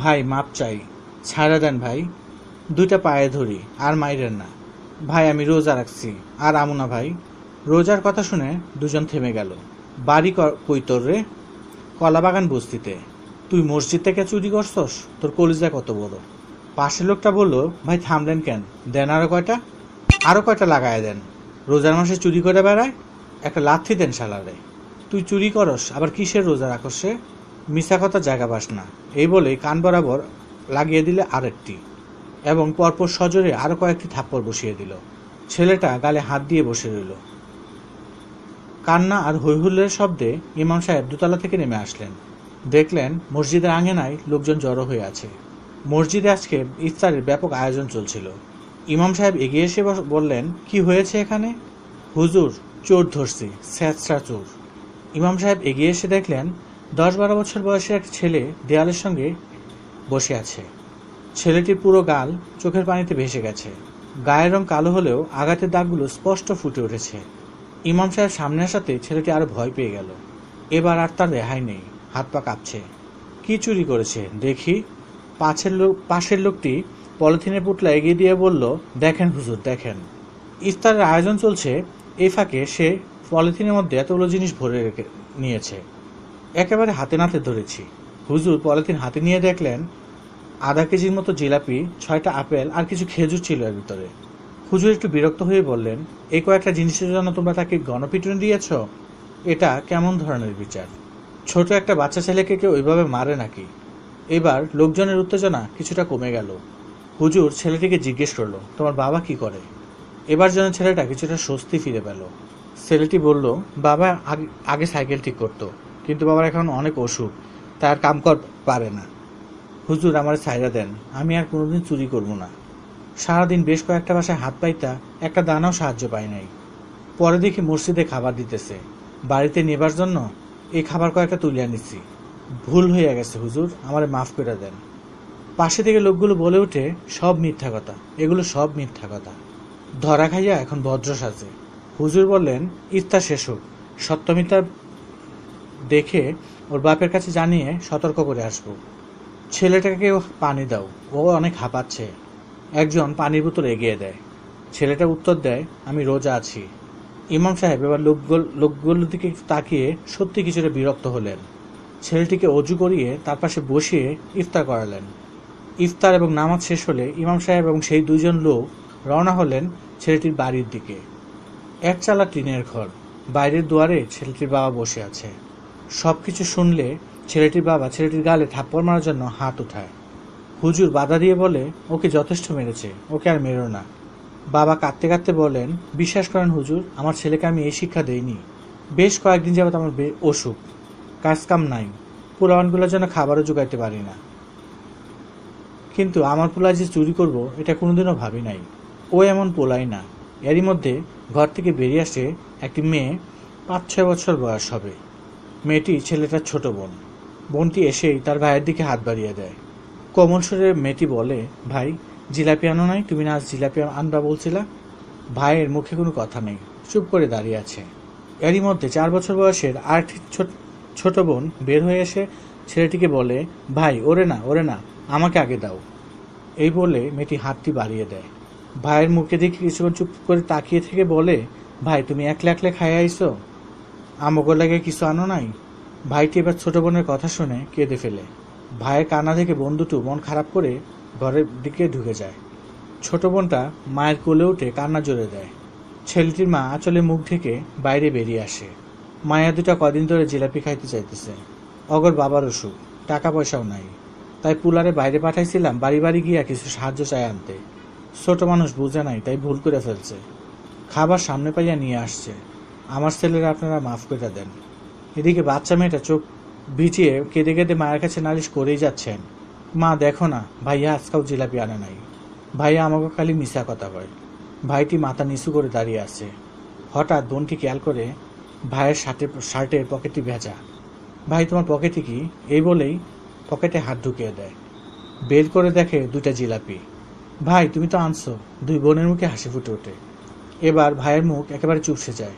ভাই মাপ চাই ছাড়া দেন ভাই দুইটা পায়ে ধরি আর মাইরেন না ভাই আমি রোজা রাখছি আর আমুনা ভাই রোজার কথা শুনে দুজন থেমে গেল বাড়ি কৈতর রে কলাবাগান বস্তিতে তুই মসজিদ থেকে চুরি করছস তোর কলিজা কত বড় পাশের লোকটা বলল ভাই থামলেন কেন দেন আরও কয়টা আরও কয়টা লাগায় দেন রোজার মাসে চুরি করে বেড়ায় একটা লাথি দেন সালারে তুই চুরি করস আবার কিসের রোজা রাখস সে মিশা কথা জায়গা বাস না এই বলেই কান বরাবর লাগিয়ে দিলে আরেকটি এবং পরপর সজোরে আরও কয়েকটি থাপ্পড় বসিয়ে দিল ছেলেটা গালে হাত দিয়ে বসে রইল কান্না আর হৈহুল্লের শব্দে ইমাম সাহেব দোতলা থেকে নেমে আসলেন দেখলেন মসজিদের আঙেনায় লোকজন জড়ো হয়ে আছে মসজিদে আজকে ইফতারের ব্যাপক আয়োজন চলছিল ইমাম সাহেব এগিয়ে এসে বললেন কি হয়েছে এখানে হুজুর চোর ধরছি স্যাঁচড়া চোর ইমাম সাহেব এগিয়ে এসে দেখলেন দশ বারো বছর বয়সের এক ছেলে দেয়ালের সঙ্গে বসে আছে ছেলেটির পুরো গাল চোখের পানিতে ভেসে গেছে গায়ের রং কালো হলেও আঘাতের দাগগুলো স্পষ্ট ফুটে উঠেছে ইমাম সাহেব সামনে আসাতে ছেলেটি আরও ভয় পেয়ে গেল এবার আর তার রেহাই নেই হাত পা কাঁপছে কি চুরি করেছে দেখি পাশের লোক পাশের লোকটি পলিথিনের পুটলা এগিয়ে দিয়ে বলল দেখেন হুজুর দেখেন ইফতারের আয়োজন চলছে এ ফাঁকে সে পলিথিনের মধ্যে এতগুলো জিনিস ভরে রেখে নিয়েছে একেবারে হাতে নাতে ধরেছি হুজুর পলিথিন হাতে নিয়ে দেখলেন আধা কেজির মতো জিলাপি ছয়টা আপেল আর কিছু খেজুর ছিল এর ভিতরে হুজুর একটু বিরক্ত হয়ে বললেন এই কয়েকটা জিনিসের জন্য তোমরা তাকে গণপিটুনি দিয়েছ এটা কেমন ধরনের বিচার ছোট একটা বাচ্চা ছেলেকে কেউ ওইভাবে মারে নাকি এবার লোকজনের উত্তেজনা কিছুটা কমে গেল হুজুর ছেলেটিকে জিজ্ঞেস করলো তোমার বাবা কি করে এবার যেন ছেলেটা কিছুটা স্বস্তি ফিরে পেল ছেলেটি বলল বাবা আগে সাইকেল ঠিক করতো কিন্তু বাবার এখন অনেক অসুখ তার কাম কর পারে না হুজুর আমার ছাইরা দেন আমি আর কোনোদিন চুরি করব না সারাদিন বেশ কয়েকটা বাসায় হাত পাইতা একটা দানাও সাহায্য পাই নাই পরে দেখি মসজিদে খাবার দিতেছে বাড়িতে নেবার জন্য এই খাবার কয়েকটা তুলিয়া নিচ্ছি ভুল হইয়া গেছে হুজুর আমার মাফ করে দেন পাশে থেকে লোকগুলো বলে ওঠে সব মিথ্যা কথা এগুলো সব মিথ্যা কথা ধরা খাইয়া এখন ভদ্র সাজে হুজুর বললেন ইফতার শেষ হোক সত্যমিতা দেখে ওর বাপের কাছে জানিয়ে সতর্ক করে আসবো ছেলেটাকেও পানি দাও ও অনেক হাঁপাচ্ছে একজন পানির বোতল এগিয়ে দেয় ছেলেটা উত্তর দেয় আমি রোজা আছি ইমাম সাহেব এবার লোকগুল লোকগুলোর দিকে তাকিয়ে সত্যি কিছুটা বিরক্ত হলেন ছেলেটিকে অজু করিয়ে তার পাশে বসিয়ে ইফতার করালেন ইফতার এবং নামাজ শেষ হলে ইমাম সাহেব এবং সেই দুজন লোক রওনা হলেন ছেলেটির বাড়ির দিকে একচালা টিনের ঘর বাইরের দুয়ারে ছেলেটির বাবা বসে আছে সব কিছু শুনলে ছেলেটির বাবা ছেলেটির গালে থাপ্পড় মারার জন্য হাত উঠায় হুজুর বাধা দিয়ে বলে ওকে যথেষ্ট মেরেছে ওকে আর মেরো না বাবা কাঁদতে কাঁদতে বলেন বিশ্বাস করেন হুজুর আমার ছেলেকে আমি এই শিক্ষা দেইনি বেশ কয়েকদিন যাবৎ আমার অসুখ কাজকাম নাই পোলাওয়ানগুলোর জন্য খাবারও জোগাইতে পারি না কিন্তু আমার পোলা যে চুরি করব এটা কোনোদিনও ভাবি নাই ও এমন পোলাই না এরই মধ্যে ঘর থেকে বেরিয়ে আসে একটি মেয়ে পাঁচ ছয় বছর বয়স হবে মেয়েটি ছেলেটার ছোট বোন বোনটি এসেই তার ভাইয়ের দিকে হাত বাড়িয়ে দেয় কোমল সুরে মেয়েটি বলে ভাই জিলাপি আনো নাই তুমি না আজ জিলাপি আনবা বলছিলা ভাইয়ের মুখে কোনো কথা নেই চুপ করে দাঁড়িয়ে আছে এরই মধ্যে চার বছর বয়সের আরেকটি ছোট বোন বের হয়ে এসে ছেলেটিকে বলে ভাই ওরে না ওরে না আমাকে আগে দাও এই বলে মেয়েটি হাতটি বাড়িয়ে দেয় ভাইয়ের মুখে দেখে কিছুক্ষণ চুপ করে তাকিয়ে থেকে বলে ভাই তুমি একলা একলা খাইয়ে আইসো আমাকে লাগে কিছু আনো নাই ভাইটি এবার ছোট বোনের কথা শুনে কেঁদে ফেলে ভাইয়ের কান্না থেকে বন্ধুটু মন খারাপ করে ঘরের দিকে ঢুকে যায় ছোট বোনটা মায়ের কোলে উঠে কান্না জোরে দেয় ছেলেটির মা আঁচলে মুখ ঢেকে বাইরে বেরিয়ে আসে মায়া দুটা কদিন ধরে জিলাপি খাইতে চাইতেছে অগর বাবার অসুখ টাকা পয়সাও নাই তাই পুলারে বাইরে পাঠাইছিলাম বাড়ি বাড়ি গিয়া কিছু সাহায্য চাই আনতে ছোট মানুষ বুঝে নাই তাই ভুল করে ফেলছে খাবার সামনে পাইয়া নিয়ে আসছে আমার ছেলেরা আপনারা মাফ করে দেন এদিকে বাচ্চা মেয়েটা চোখ ভিজিয়ে কেঁদে কেঁদে মায়ের কাছে নালিশ করেই যাচ্ছেন মা দেখো না ভাইয়া আজকাল জিলাপি আনে নাই ভাইয়া আমাকে খালি মিশা কথা কয় ভাইটি মাথা নিচু করে দাঁড়িয়ে আছে হঠাৎ বোনটি খেয়াল করে ভাইয়ের শার্টের শার্টের পকেটটি ভেজা ভাই তোমার পকেটে কি এই বলেই পকেটে হাত ঢুকিয়ে দেয় বের করে দেখে দুইটা জিলাপি ভাই তুমি তো আনছো দুই বোনের মুখে হাসি ফুটে ওঠে এবার ভাইয়ের মুখ একেবারে চুপসে যায়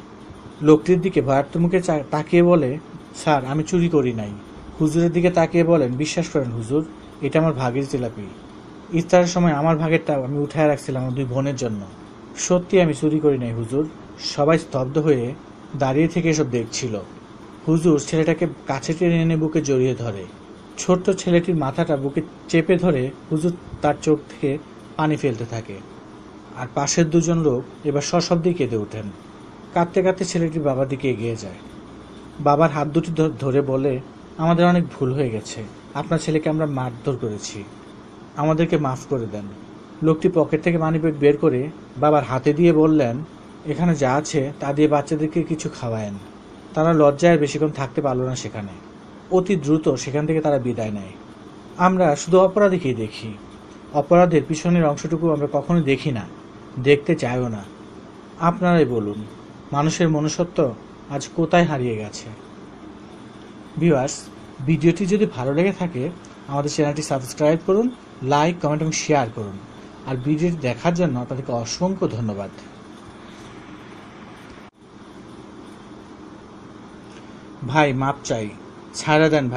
লোকটির দিকে ভার্ত মুখে তাকিয়ে বলে স্যার আমি চুরি করি নাই হুজুরের দিকে তাকিয়ে বলেন বিশ্বাস করেন হুজুর এটা আমার ভাগের জিলাপি ইফতারের সময় আমার ভাগেরটা আমি উঠায় রাখছিলাম আমার দুই বোনের জন্য সত্যি আমি চুরি করি নাই হুজুর সবাই স্তব্ধ হয়ে দাঁড়িয়ে থেকে এসব দেখছিল হুজুর ছেলেটাকে কাছে টেনে এনে বুকে জড়িয়ে ধরে ছোট্ট ছেলেটির মাথাটা বুকে চেপে ধরে হুজুর তার চোখ থেকে পানি ফেলতে থাকে আর পাশের দুজন লোক এবার সশব্দে কেঁদে ওঠেন কাঁদতে কাঁদতে ছেলেটি বাবার দিকে এগিয়ে যায় বাবার হাত দুটি ধরে বলে আমাদের অনেক ভুল হয়ে গেছে আপনার ছেলেকে আমরা মারধর করেছি আমাদেরকে মাফ করে দেন লোকটি পকেট থেকে মানি ব্যাগ বের করে বাবার হাতে দিয়ে বললেন এখানে যা আছে তা দিয়ে বাচ্চাদেরকে কিছু খাওয়ায়েন তারা লজ্জায় বেশিক্ষণ থাকতে পারল না সেখানে অতি দ্রুত সেখান থেকে তারা বিদায় নেয় আমরা শুধু অপরাধীকেই দেখি অপরাধের পিছনের অংশটুকু আমরা কখনো দেখি না দেখতে চাইও না আপনারাই বলুন মানুষের মনুষ্যত্ব আজ কোথায় হারিয়ে গেছে ভিউয়ার্স ভিডিওটি যদি ভালো লেগে থাকে আমাদের চ্যানেলটি সাবস্ক্রাইব করুন লাইক কমেন্ট এবং শেয়ার করুন আর ভিডিওটি দেখার জন্য আপনাদেরকে অসংখ্য ধন্যবাদ ভাই মাপ চাই ছাড়া দেন ভাই